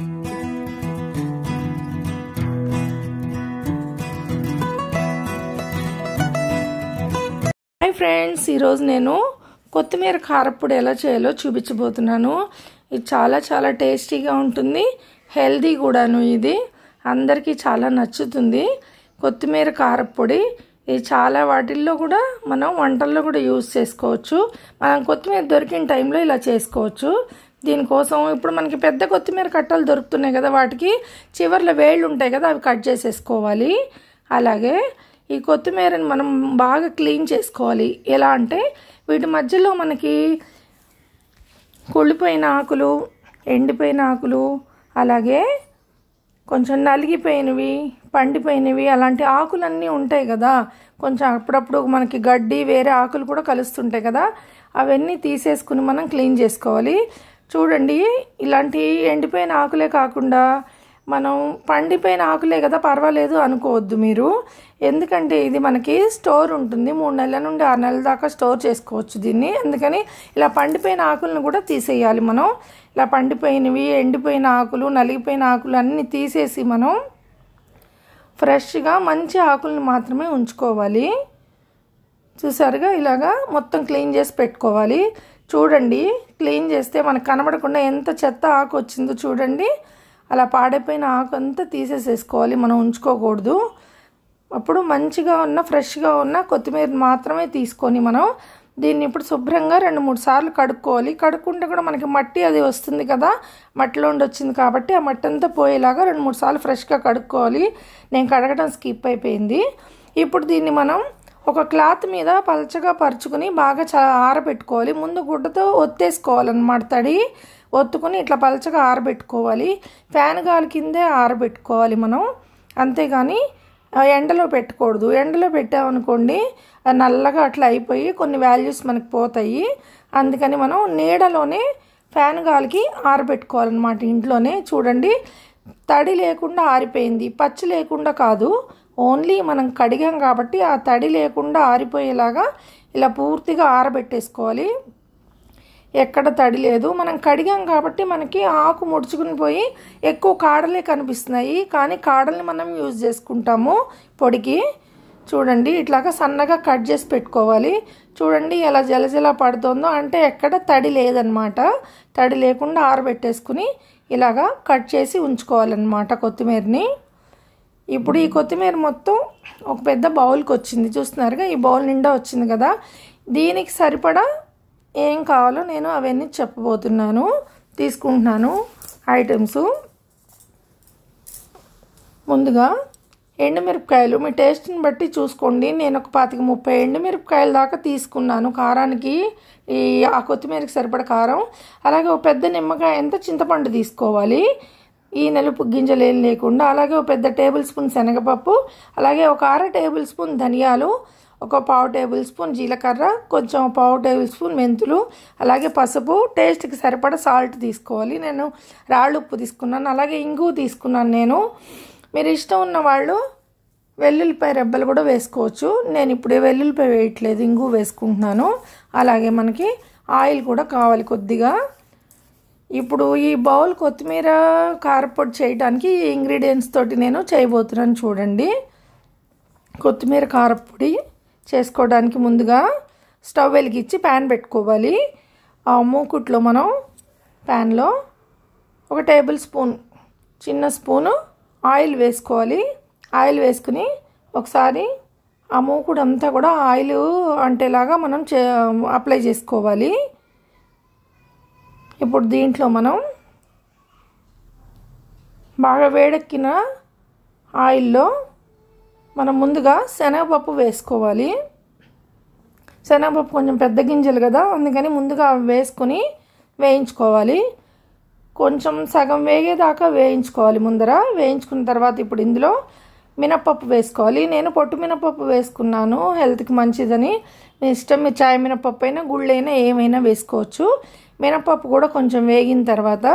hi friends ఈరోజు నేను కొత్తిమీర కారప్పుడు ఎలా చేయాలో చూపించబోతున్నాను ఇది చాలా చాలా టేస్టీగా ఉంటుంది హెల్దీ కూడాను ఇది అందరికీ చాలా నచ్చుతుంది కొత్తిమీర కారపొడి ఇది చాలా వాటిల్లో కూడా మనం వంటల్లో కూడా యూజ్ చేసుకోవచ్చు మనం కొత్తిమీర దొరికిన టైంలో ఇలా చేసుకోవచ్చు దీనికోసం ఇప్పుడు మనకి పెద్ద కొత్తిమీర కట్టలు దొరుకుతున్నాయి కదా వాటికి చివరిలో వేళ్ళు ఉంటాయి కదా అవి కట్ చేసేసుకోవాలి అలాగే ఈ కొత్తిమీరని మనం బాగా క్లీన్ చేసుకోవాలి ఎలా అంటే వీటి మధ్యలో మనకి కుళ్ళిపోయిన ఆకులు ఎండిపోయిన ఆకులు అలాగే కొంచెం నలిగిపోయినవి పండిపోయినవి అలాంటి ఆకులన్నీ ఉంటాయి కదా కొంచెం అప్పుడప్పుడు మనకి గడ్డి వేరే ఆకులు కూడా కలుస్తుంటాయి కదా అవన్నీ తీసేసుకుని మనం క్లీన్ చేసుకోవాలి చూడండి ఇలాంటి ఎండిపోయిన ఆకులే కాకుండా మనం పండిపోయిన ఆకులే కదా పర్వాలేదు అనుకోవద్దు మీరు ఎందుకంటే ఇది మనకి స్టోర్ ఉంటుంది మూడు నెలల నుండి ఆరు నెలల దాకా స్టోర్ చేసుకోవచ్చు దీన్ని అందుకని ఇలా పండిపోయిన ఆకులను కూడా తీసేయాలి మనం ఇలా పండిపోయినవి ఎండిపోయిన ఆకులు నలిగిపోయిన ఆకులు అన్నీ తీసేసి మనం ఫ్రెష్గా మంచి ఆకులను మాత్రమే ఉంచుకోవాలి చూసారుగా ఇలాగా మొత్తం క్లీన్ చేసి పెట్టుకోవాలి చూడండి క్లీన్ చేస్తే మనకు కనబడకుండా ఎంత చెత్త ఆకు వచ్చిందో చూడండి అలా పాడైపోయిన ఆకు అంతా తీసేసేసుకోవాలి మనం ఉంచుకోకూడదు అప్పుడు మంచిగా ఉన్న ఫ్రెష్గా ఉన్న కొత్తిమీర మాత్రమే తీసుకొని మనం దీన్ని ఇప్పుడు శుభ్రంగా రెండు మూడు సార్లు కడుక్కోవాలి కడుక్కుంటే కూడా మనకి మట్టి అది వస్తుంది కదా మట్టిలోండి వచ్చింది కాబట్టి ఆ మట్టి అంతా పోయేలాగా రెండు మూడు సార్లు ఫ్రెష్గా కడుక్కోవాలి నేను కడగడం స్కిప్ అయిపోయింది ఇప్పుడు దీన్ని మనం ఒక క్లాత్ మీద పలచగా పరుచుకుని బాగా చ ఆరబెట్టుకోవాలి ముందు గుడ్డతో ఒత్తేసుకోవాలన్నమాట తడి ఒత్తుకుని ఇట్లా పలచగా ఆరబెట్టుకోవాలి ఫ్యాన్ గాలి కిందే ఆరబెట్టుకోవాలి మనం అంతేగాని ఎండలో పెట్టకూడదు ఎండలో పెట్టామనుకోండి నల్లగా అట్లా అయిపోయి కొన్ని వాల్యూస్ మనకు పోతాయి అందుకని మనం నీడలోనే ఫ్యాన్ గాలికి ఆరబెట్టుకోవాలన్నమాట ఇంట్లోనే చూడండి తడి లేకుండా ఆరిపోయింది పచ్చి లేకుండా కాదు ఓన్లీ మనం కడిగాం కాబట్టి ఆ తడి లేకుండా ఆరిపోయేలాగా ఇలా పూర్తిగా ఆరబెట్టేసుకోవాలి ఎక్కడ తడి లేదు మనం కడిగాం కాబట్టి మనకి ఆకు ముడుచుకుని పోయి ఎక్కువ కాడలే కనిపిస్తున్నాయి కానీ కాడల్ని మనం యూజ్ చేసుకుంటాము పొడికి చూడండి ఇట్లాగా సన్నగా కట్ చేసి పెట్టుకోవాలి చూడండి ఎలా జలజల పడుతుందో అంటే ఎక్కడ తడి లేదనమాట తడి లేకుండా ఆరబెట్టేసుకుని ఇలాగా కట్ చేసి ఉంచుకోవాలన్నమాట కొత్తిమీరని ఇప్పుడు ఈ కొత్తిమీర మొత్తం ఒక పెద్ద బౌల్కి వచ్చింది చూస్తున్నారుగా ఈ బౌల్ నిండా వచ్చింది కదా దీనికి సరిపడా ఏం కావాలో నేను అవన్నీ చెప్పబోతున్నాను తీసుకుంటున్నాను ఐటమ్స్ ముందుగా ఎండుమిరపకాయలు మీ టేస్ట్ని బట్టి చూసుకోండి నేను ఒక పాతిక ముప్పై ఎండుమిరపకాయల దాకా తీసుకున్నాను కారానికి ఈ ఆ కొత్తిమీరకి సరిపడ కారం అలాగే ఒక పెద్ద నిమ్మకాయ ఎంత చింతపండు తీసుకోవాలి ఈ నలుపు గింజలు ఏం లేకుండా అలాగే ఒక పెద్ద టేబుల్ స్పూన్ శనగపప్పు అలాగే ఒక అర టేబుల్ స్పూన్ ధనియాలు ఒక పావు టేబుల్ స్పూన్ జీలకర్ర కొంచెం పావు టేబుల్ స్పూన్ మెంతులు అలాగే పసుపు టేస్ట్కి సరిపడ సాల్ట్ తీసుకోవాలి నేను రాళ్ళు ఉప్పు తీసుకున్నాను అలాగే ఇంగు తీసుకున్నాను నేను మీరు ఇష్టం ఉన్న వాళ్ళు వెల్లుల్లిపాయ రెబ్బలు కూడా వేసుకోవచ్చు నేను ఇప్పుడే వెల్లుల్లిపాయ వేయట్లేదు ఇంగు వేసుకుంటున్నాను అలాగే మనకి ఆయిల్ కూడా కావాలి కొద్దిగా ఇప్పుడు ఈ బౌల్ కొత్తిమీర కారపొడి చేయడానికి ఈ ఇంగ్రీడియంట్స్ తోటి నేను చేయబోతున్నాను చూడండి కొత్తిమీర కారపొడి చేసుకోవడానికి ముందుగా స్టవ్ వెలిగించి ప్యాన్ పెట్టుకోవాలి ఆ మూకుట్లో మనం ప్యాన్లో ఒక టేబుల్ స్పూన్ చిన్న స్పూను ఆయిల్ వేసుకోవాలి ఆయిల్ వేసుకుని ఒకసారి ఆ మూకుడు అంతా కూడా ఆయిల్ అంటేలాగా మనం అప్లై చేసుకోవాలి ఇప్పుడు దీంట్లో మనం బాగా వేడెక్కిన ఆయిల్లో మనం ముందుగా శనగపప్పు వేసుకోవాలి శనగపప్పు కొంచెం పెద్ద గింజలు కదా అందుకని ముందుగా వేసుకొని వేయించుకోవాలి కొంచెం సగం వేగేదాకా వేయించుకోవాలి ముందర వేయించుకున్న తర్వాత ఇప్పుడు ఇందులో మినప్పప్పు వేసుకోవాలి నేను పొట్టు మినపప్పు వేసుకున్నాను హెల్త్కి మంచిదని మీ ఇష్టం మీ చాయ్ మినపప్పు అయినా గుళ్ళైనా ఏమైనా వేసుకోవచ్చు మినపప్పు కూడా కొంచెం వేగిన తర్వాత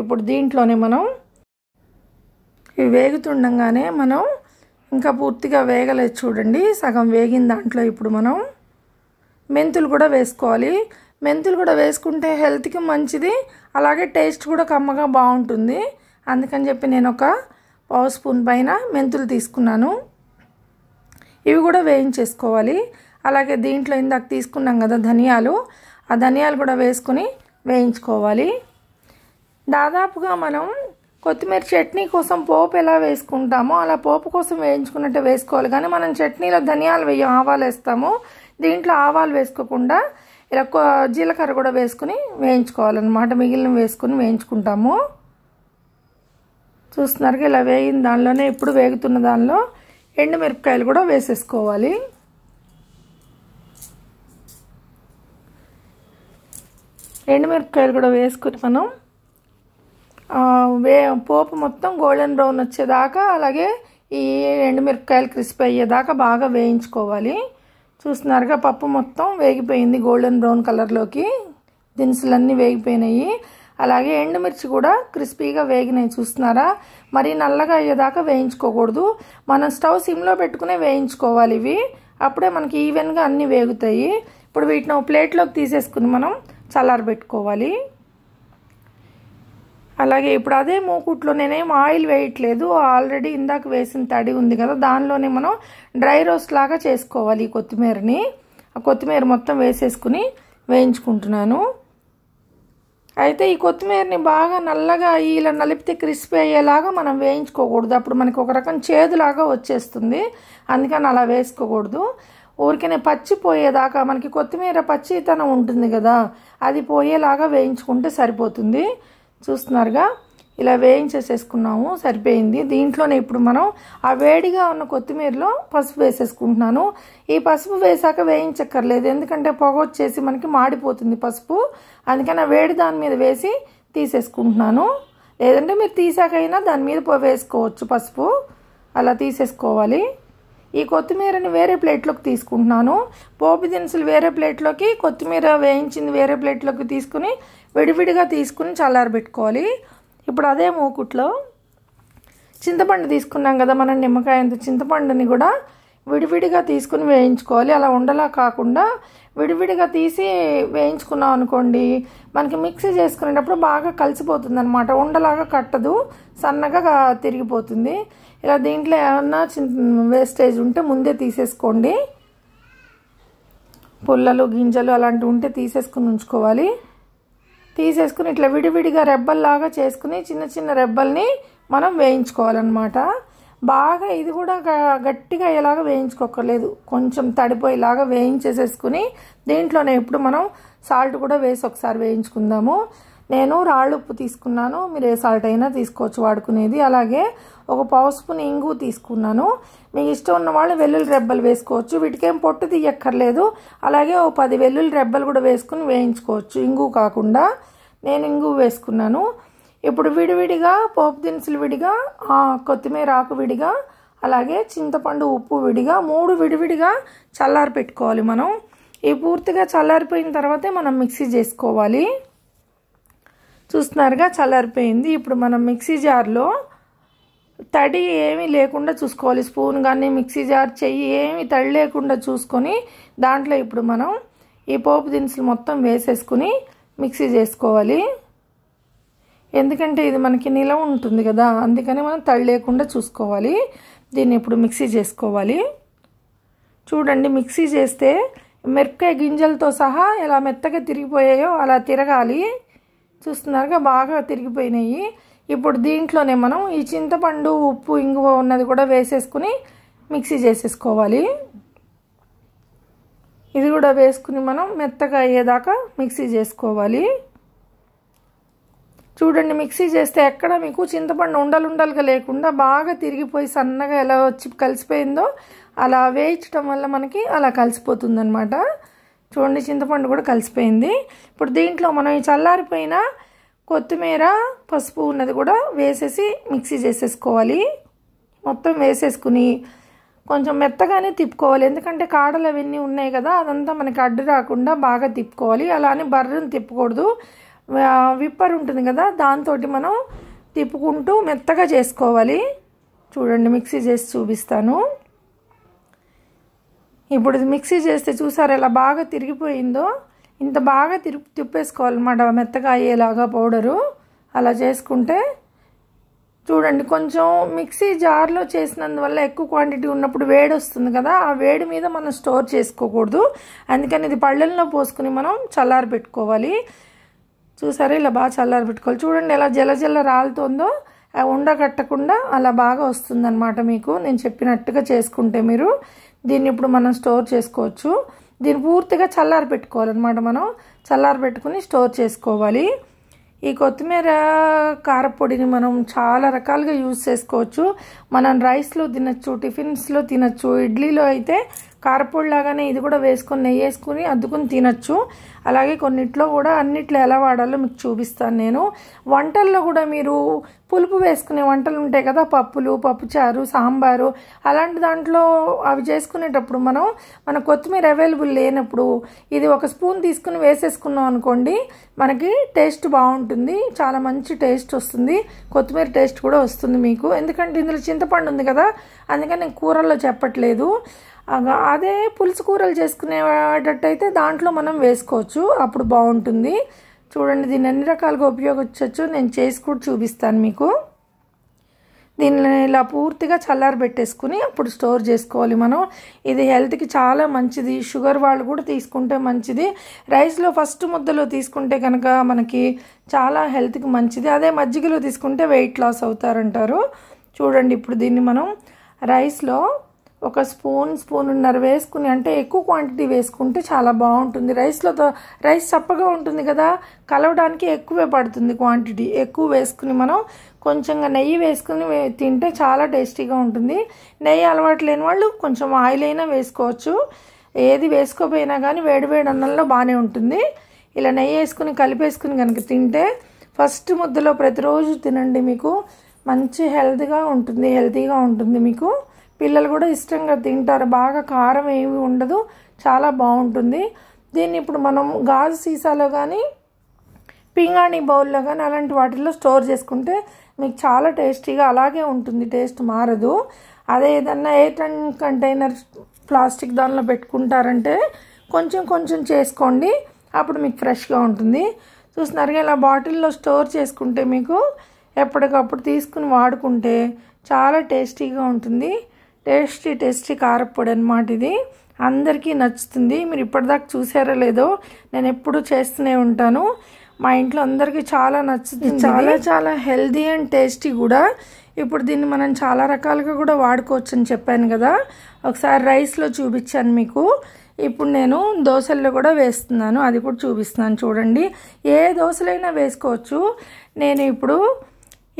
ఇప్పుడు దీంట్లోనే మనం ఇవి వేగుతుండగానే మనం ఇంకా పూర్తిగా వేగలేదు చూడండి సగం వేగిన దాంట్లో ఇప్పుడు మనం మెంతులు కూడా వేసుకోవాలి మెంతులు కూడా వేసుకుంటే హెల్త్కి మంచిది అలాగే టేస్ట్ కూడా కమ్మగా బాగుంటుంది అందుకని చెప్పి నేను ఒక పావు స్పూన్ పైన మెంతులు తీసుకున్నాను ఇవి కూడా వేయించేసుకోవాలి అలాగే దీంట్లో ఇందాక తీసుకున్నాం కదా ధనియాలు ఆ ధనియాలు కూడా వేసుకుని వేయించుకోవాలి దాదాపుగా మనం కొత్తిమీర చట్నీ కోసం పోపు ఎలా వేసుకుంటామో అలా పోపు కోసం వేయించుకున్నట్టు వేసుకోవాలి కానీ మనం చట్నీలో ధనియాలు వేయ ఆవాలు వేస్తాము దీంట్లో ఆవాలు వేసుకోకుండా ఇలా జీలకర్ర కూడా వేసుకుని వేయించుకోవాలన్నమాట మిగిలిన వేసుకుని వేయించుకుంటాము చూస్తున్నారు ఇలా వేయిన దానిలోనే ఇప్పుడు వేగుతున్న దానిలో ఎండుమిరపకాయలు కూడా వేసేసుకోవాలి ఎండుమిరపకాయలు కూడా వేసుకుని మనం వే పోపు మొత్తం గోల్డెన్ బ్రౌన్ వచ్చేదాకా అలాగే ఈ ఎండుమిరపకాయలు క్రిస్పీ అయ్యేదాకా బాగా వేయించుకోవాలి చూస్తున్నారుగా పప్పు మొత్తం వేగిపోయింది గోల్డెన్ బ్రౌన్ కలర్లోకి దినుసులన్నీ వేగిపోయినాయి అలాగే ఎండుమిర్చి కూడా క్రిస్పీగా వేగినాయి చూస్తున్నారా మరీ నల్లగా అయ్యేదాకా వేయించుకోకూడదు మనం స్టవ్ సిమ్లో పెట్టుకునే వేయించుకోవాలి ఇవి అప్పుడే మనకి ఈవెన్గా అన్నీ వేగుతాయి ఇప్పుడు వీటిని ప్లేట్లోకి తీసేసుకుని మనం చల్లారబెట్టుకోవాలి అలాగే ఇప్పుడు అదే మూకుట్లో నేనేం ఆయిల్ వేయట్లేదు ఆల్రెడీ ఇందాక వేసిన తడి ఉంది కదా దానిలోనే మనం డ్రై రోస్ట్ లాగా చేసుకోవాలి ఈ కొత్తిమీరని ఆ కొత్తిమీర మొత్తం వేసేసుకుని వేయించుకుంటున్నాను అయితే ఈ కొత్తిమీరని బాగా నల్లగా ఇలా నలిపితే క్రిస్పీ అయ్యేలాగా మనం వేయించుకోకూడదు అప్పుడు మనకి ఒక రకం చేదులాగా వచ్చేస్తుంది అందుకని అలా వేసుకోకూడదు ఊరికనే పచ్చి పోయేదాకా మనకి కొత్తిమీర పచ్చితనం ఉంటుంది కదా అది పోయేలాగా వేయించుకుంటే సరిపోతుంది చూస్తున్నారుగా ఇలా వేయించేసేసుకున్నాము సరిపోయింది దీంట్లోనే ఇప్పుడు మనం ఆ వేడిగా ఉన్న కొత్తిమీరలో పసుపు వేసేసుకుంటున్నాను ఈ పసుపు వేసాక వేయించక్కర్లేదు ఎందుకంటే పొగ వచ్చేసి మనకి మాడిపోతుంది పసుపు అందుకని ఆ వేడి దాని మీద వేసి తీసేసుకుంటున్నాను లేదంటే మీరు తీసాకైనా దాని మీద వేసుకోవచ్చు పసుపు అలా తీసేసుకోవాలి ఈ కొత్తిమీరని వేరే ప్లేట్లోకి తీసుకుంటున్నాను పోపు దినుసులు వేరే ప్లేట్లోకి కొత్తిమీర వేయించింది వేరే ప్లేట్లోకి తీసుకుని విడివిడిగా తీసుకుని చల్లారబెట్టుకోవాలి ఇప్పుడు అదే మూకుట్లో చింతపండు తీసుకున్నాం కదా మనం నిమ్మకాయంతో చింతపండుని కూడా విడివిడిగా తీసుకుని వేయించుకోవాలి అలా ఉండలా కాకుండా విడివిడిగా తీసి వేయించుకున్నాం అనుకోండి మనకి మిక్సీ చేసుకునేటప్పుడు బాగా కలిసిపోతుంది అనమాట ఉండలాగా కట్టదు సన్నగా తిరిగిపోతుంది ఇలా దీంట్లో ఏమన్నా చిన్న వేస్టేజ్ ఉంటే ముందే తీసేసుకోండి పుల్లలు గింజలు అలాంటివి ఉంటే తీసేసుకుని ఉంచుకోవాలి తీసేసుకుని ఇట్లా విడివిడిగా రెబ్బల్లాగా చేసుకుని చిన్న చిన్న రెబ్బల్ని మనం వేయించుకోవాలన్నమాట బాగా ఇది కూడా గట్టిగా ఇలాగ వేయించుకోకర్లేదు కొంచెం తడిపోయేలాగా వేయించేసేసుకుని దీంట్లోనే ఇప్పుడు మనం సాల్ట్ కూడా వేసి ఒకసారి వేయించుకుందాము నేను రాళ్ళు ఉప్పు తీసుకున్నాను మీరు ఏ సాల్ట్ అయినా తీసుకోవచ్చు వాడుకునేది అలాగే ఒక పావు స్పూన్ ఇంగు తీసుకున్నాను మీకు ఇష్టం ఉన్న వాళ్ళు వెల్లుల్లి రెబ్బలు వేసుకోవచ్చు వీటికేం పొట్టు తీయక్కర్లేదు అలాగే ఓ పది వెల్లుల్లి రెబ్బలు కూడా వేసుకుని వేయించుకోవచ్చు ఇంగు కాకుండా నేను ఇంగు వేసుకున్నాను ఇప్పుడు విడివిడిగా పోపు దినుసులు విడిగా కొత్తిమీర ఆకు విడిగా అలాగే చింతపండు ఉప్పు విడిగా మూడు విడివిడిగా చల్లారి పెట్టుకోవాలి మనం ఈ పూర్తిగా చల్లారిపోయిన తర్వాతే మనం మిక్సీ చేసుకోవాలి చూస్తున్నారుగా చల్లారిపోయింది ఇప్పుడు మనం మిక్సీ జార్లో తడి ఏమీ లేకుండా చూసుకోవాలి స్పూన్ కానీ మిక్సీ జార్ చెయ్యి ఏమీ తడి లేకుండా చూసుకొని దాంట్లో ఇప్పుడు మనం ఈ పోపు దినుసులు మొత్తం వేసేసుకుని మిక్సీ చేసుకోవాలి ఎందుకంటే ఇది మనకి నిల ఉంటుంది కదా అందుకని మనం తళ్ళేకుండా చూసుకోవాలి దీన్ని ఇప్పుడు మిక్సీ చేసుకోవాలి చూడండి మిక్సీ చేస్తే మిరపకాయ గింజలతో సహా ఎలా మెత్తగా తిరిగిపోయాయో అలా తిరగాలి చూస్తున్నారుగా బాగా తిరిగిపోయినాయి ఇప్పుడు దీంట్లోనే మనం ఈ చింతపండు ఉప్పు ఇంగువ ఉన్నది కూడా వేసేసుకుని మిక్సీ చేసేసుకోవాలి ఇది కూడా వేసుకుని మనం మెత్తగా అయ్యేదాకా మిక్సీ చేసుకోవాలి చూడండి మిక్సీ చేస్తే ఎక్కడ మీకు చింతపండు ఉండలుండలుగా లేకుండా బాగా తిరిగిపోయి సన్నగా ఎలా వచ్చి కలిసిపోయిందో అలా వేయించడం వల్ల మనకి అలా కలిసిపోతుంది అనమాట చూడండి చింతపండు కూడా కలిసిపోయింది ఇప్పుడు దీంట్లో మనం ఈ చల్లారిపోయిన కొత్తిమీర పసుపు ఉన్నది కూడా వేసేసి మిక్సీ చేసేసుకోవాలి మొత్తం వేసేసుకుని కొంచెం మెత్తగానే తిప్పుకోవాలి ఎందుకంటే కాడలు అవన్నీ ఉన్నాయి కదా అదంతా మనకి అడ్డు రాకుండా బాగా తిప్పుకోవాలి అలానే బర్రను తిప్పకూడదు విప్పర్ ఉంటుంది కదా దాంతో మనం తిప్పుకుంటూ మెత్తగా చేసుకోవాలి చూడండి మిక్సీ చేసి చూపిస్తాను ఇప్పుడు మిక్సీ చేస్తే చూసారు ఎలా బాగా తిరిగిపోయిందో ఇంత బాగా తిరు తిప్పేసుకోవాలన్నమాట మెత్తగా అయ్యేలాగా పౌడరు అలా చేసుకుంటే చూడండి కొంచెం మిక్సీ జార్లో చేసినందువల్ల ఎక్కువ క్వాంటిటీ ఉన్నప్పుడు వేడి వస్తుంది కదా ఆ వేడి మీద మనం స్టోర్ చేసుకోకూడదు అందుకని ఇది పళ్ళల్లో పోసుకుని మనం చల్లారి పెట్టుకోవాలి చూసారా ఇలా బాగా చల్లారి పెట్టుకోవాలి చూడండి ఎలా జల జల రాలుతుందో ఉండగట్టకుండా అలా బాగా వస్తుందన్నమాట మీకు నేను చెప్పినట్టుగా చేసుకుంటే మీరు దీన్ని ఇప్పుడు మనం స్టోర్ చేసుకోవచ్చు దీన్ని పూర్తిగా చల్లారి పెట్టుకోవాలన్నమాట మనం చల్లారి పెట్టుకుని స్టోర్ చేసుకోవాలి ఈ కొత్తిమీర కారపొడిని మనం చాలా రకాలుగా యూజ్ చేసుకోవచ్చు మనం రైస్లో తినచ్చు టిఫిన్స్లో తినచ్చు ఇడ్లీలో అయితే కారపొడి లాగానే ఇది కూడా వేసుకొని నెయ్యి వేసుకుని అద్దుకుని తినచ్చు అలాగే కొన్నిట్లో కూడా అన్నిట్లో ఎలా వాడాలో మీకు చూపిస్తాను నేను వంటల్లో కూడా మీరు పులుపు వేసుకునే వంటలు ఉంటాయి కదా పప్పులు పప్పుచారు సాంబారు అలాంటి దాంట్లో అవి చేసుకునేటప్పుడు మనం మన కొత్తిమీర అవైలబుల్ లేనప్పుడు ఇది ఒక స్పూన్ తీసుకుని వేసేసుకున్నాం అనుకోండి మనకి టేస్ట్ బాగుంటుంది చాలా మంచి టేస్ట్ వస్తుంది కొత్తిమీర టేస్ట్ కూడా వస్తుంది మీకు ఎందుకంటే ఇందులో చింతపండు ఉంది కదా అందుకని నేను కూరల్లో చెప్పట్లేదు అదే పులుసు కూరలు చేసుకునేటట్టయితే దాంట్లో మనం వేసుకోవచ్చు అప్పుడు బాగుంటుంది చూడండి దీన్ని అన్ని రకాలుగా ఉపయోగించవచ్చు నేను చేసి కూడా చూపిస్తాను మీకు దీన్ని ఇలా పూర్తిగా చల్లారబెట్టేసుకుని అప్పుడు స్టోర్ చేసుకోవాలి మనం ఇది హెల్త్కి చాలా మంచిది షుగర్ వాళ్ళు కూడా తీసుకుంటే మంచిది రైస్లో ఫస్ట్ ముద్దలో తీసుకుంటే కనుక మనకి చాలా హెల్త్కి మంచిది అదే మజ్జిగలో తీసుకుంటే వెయిట్ లాస్ అవుతారంటారు చూడండి ఇప్పుడు దీన్ని మనం రైస్లో ఒక స్పూన్ స్పూన్న్నర వేసుకుని అంటే ఎక్కువ క్వాంటిటీ వేసుకుంటే చాలా బాగుంటుంది రైస్లో రైస్ చప్పగా ఉంటుంది కదా కలవడానికి ఎక్కువే పడుతుంది క్వాంటిటీ ఎక్కువ వేసుకుని మనం కొంచెంగా నెయ్యి వేసుకుని తింటే చాలా టేస్టీగా ఉంటుంది నెయ్యి అలవాటు లేని వాళ్ళు కొంచెం ఆయిల్ అయినా వేసుకోవచ్చు ఏది వేసుకోపోయినా కానీ వేడివేడి అన్నంలో బాగానే ఉంటుంది ఇలా నెయ్యి వేసుకుని కలిపేసుకుని కనుక తింటే ఫస్ట్ ముద్దలో ప్రతిరోజు తినండి మీకు మంచి హెల్త్గా ఉంటుంది హెల్తీగా ఉంటుంది మీకు పిల్లలు కూడా ఇష్టంగా తింటారు బాగా కారం ఏమి ఉండదు చాలా బాగుంటుంది దీన్ని ఇప్పుడు మనం గాజు సీసాలో కానీ పింగాణి బౌల్లో కానీ అలాంటి వాటిల్లో స్టోర్ చేసుకుంటే మీకు చాలా టేస్టీగా అలాగే ఉంటుంది టేస్ట్ మారదు అదే ఏదన్నా ఎయిర్ అండ్ కంటైనర్ ప్లాస్టిక్ దానిలో పెట్టుకుంటారంటే కొంచెం కొంచెం చేసుకోండి అప్పుడు మీకు ఫ్రెష్గా ఉంటుంది చూసినారుగా ఇలా బాటిల్లో స్టోర్ చేసుకుంటే మీకు ఎప్పటికప్పుడు తీసుకుని వాడుకుంటే చాలా టేస్టీగా ఉంటుంది టేస్టీ టేస్టీ కారప్పొడి అనమాట ఇది అందరికీ నచ్చుతుంది మీరు ఇప్పటిదాకా చూసారో లేదో నేను ఎప్పుడు చేస్తూనే ఉంటాను మా ఇంట్లో అందరికీ చాలా నచ్చుతుంది చాలా చాలా హెల్దీ అండ్ టేస్టీ కూడా ఇప్పుడు దీన్ని మనం చాలా రకాలుగా కూడా వాడుకోవచ్చు అని చెప్పాను కదా ఒకసారి రైస్లో చూపించాను మీకు ఇప్పుడు నేను దోశల్లో కూడా వేస్తున్నాను అది కూడా చూపిస్తున్నాను చూడండి ఏ దోశలైనా వేసుకోవచ్చు నేను ఇప్పుడు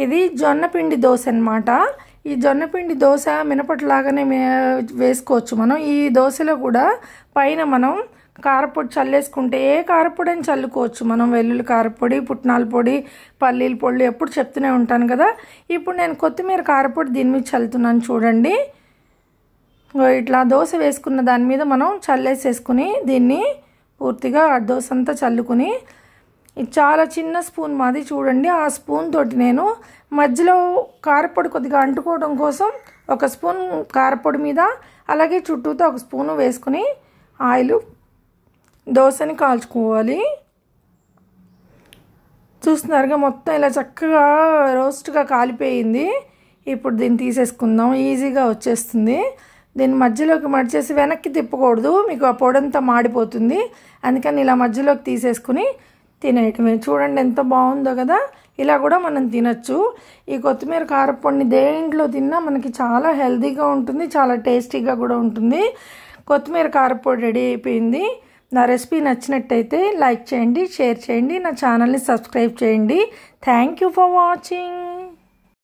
ఇది జొన్న పిండి దోశ అనమాట ఈ జొన్నపిండి దోశ మినపట్లాగానే వేసుకోవచ్చు మనం ఈ దోశలో కూడా పైన మనం కారపొడి చల్లేసుకుంటే ఏ కారపొడి అని చల్లుకోవచ్చు మనం వెల్లుల్లి కారపొడి పుట్నాల పొడి పల్లీల పొడి ఎప్పుడు చెప్తూనే ఉంటాను కదా ఇప్పుడు నేను కొత్తిమీర కారపొడి దీని మీద చల్లుతున్నాను చూడండి ఇట్లా దోశ వేసుకున్న దాని మీద మనం చల్లేసేసుకుని దీన్ని పూర్తిగా దోశ అంతా చల్లుకుని చాలా చిన్న స్పూన్ మాది చూడండి ఆ స్పూన్ తోటి నేను మధ్యలో కారపొడి కొద్దిగా అంటుకోవడం కోసం ఒక స్పూన్ కారపొడి మీద అలాగే చుట్టూతో ఒక స్పూను వేసుకుని ఆయిల్ దోశని కాల్చుకోవాలి చూస్తున్నారుగా మొత్తం ఇలా చక్కగా రోస్ట్గా కాలిపోయింది ఇప్పుడు దీన్ని తీసేసుకుందాం ఈజీగా వచ్చేస్తుంది దీన్ని మధ్యలోకి మడిచేసి వెనక్కి తిప్పకూడదు మీకు ఆ పొడంతా మాడిపోతుంది అందుకని ఇలా మధ్యలోకి తీసేసుకుని తినేయటమే చూడండి ఎంత బాగుందో కదా ఇలా కూడా మనం తినచ్చు ఈ కొత్తిమీర కారపొడిని దేంట్లో తిన్నా మనకి చాలా హెల్తీగా ఉంటుంది చాలా టేస్టీగా కూడా ఉంటుంది కొత్తిమీర కారపొడి రెడీ అయిపోయింది నా రెసిపీ నచ్చినట్టయితే లైక్ చేయండి షేర్ చేయండి నా ఛానల్ని సబ్స్క్రైబ్ చేయండి థ్యాంక్ యూ ఫర్ వాచింగ్